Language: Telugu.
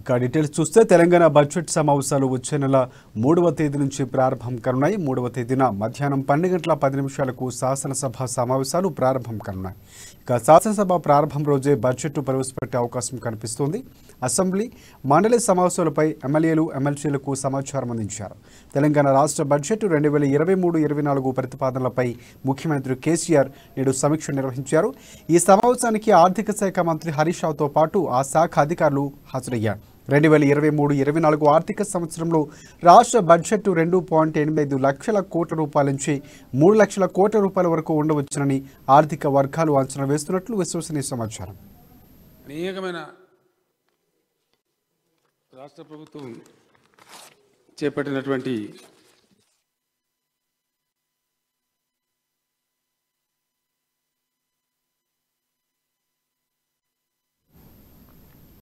ఇక డీటెయిల్స్ చూస్తే తెలంగాణ బడ్జెట్ సమావేశాలు వచ్చే నెల మూడవ తేదీ నుంచి ప్రారంభం కానున్నాయి మూడవ తేదీన మధ్యాహ్నం పన్నెండు గంటల పది నిమిషాలకు శాసనసభ సమావేశాలు ప్రారంభం కానున్నాయి ఇక శాసనసభ ప్రారంభం రోజే బడ్జెట్ ప్రవేశపెట్టే అవకాశం కనిపిస్తోంది అసెంబ్లీ మండలి సమావేశాలపై ఎమ్మెల్యేలు ఎమ్మెల్సీలకు సమాచారం అందించారు తెలంగాణ రాష్ట్ర బడ్జెట్ రెండు వేల ఇరవై మూడు ఇరవై నాలుగు ప్రతిపాదనలపై ముఖ్యమంత్రి కేసీఆర్ నేడు సమీక్ష నిర్వహించారు ఈ సమావేశానికి ఆర్థిక శాఖ మంత్రి హరీష్ రావుతో పాటు ఆ శాఖ అధికారులు హాజరయ్యారు రెండు వేల ఇరవై మూడు ఇరవై నాలుగు ఆర్థిక సంవత్సరంలో రాష్ట్ర బడ్జెట్ రెండు పాయింట్ ఎనిమిది ఐదు లక్షల కోట్ల రూపాయల నుంచి మూడు లక్షల కోట్ల రూపాయల వరకు ఉండవచ్చునని ఆర్థిక వర్గాలు అంచనా వేస్తున్నట్లు విశ్వసనీయ సమాచారం అనేకమైన రాష్ట్ర ప్రభుత్వం చేపట్టినటువంటి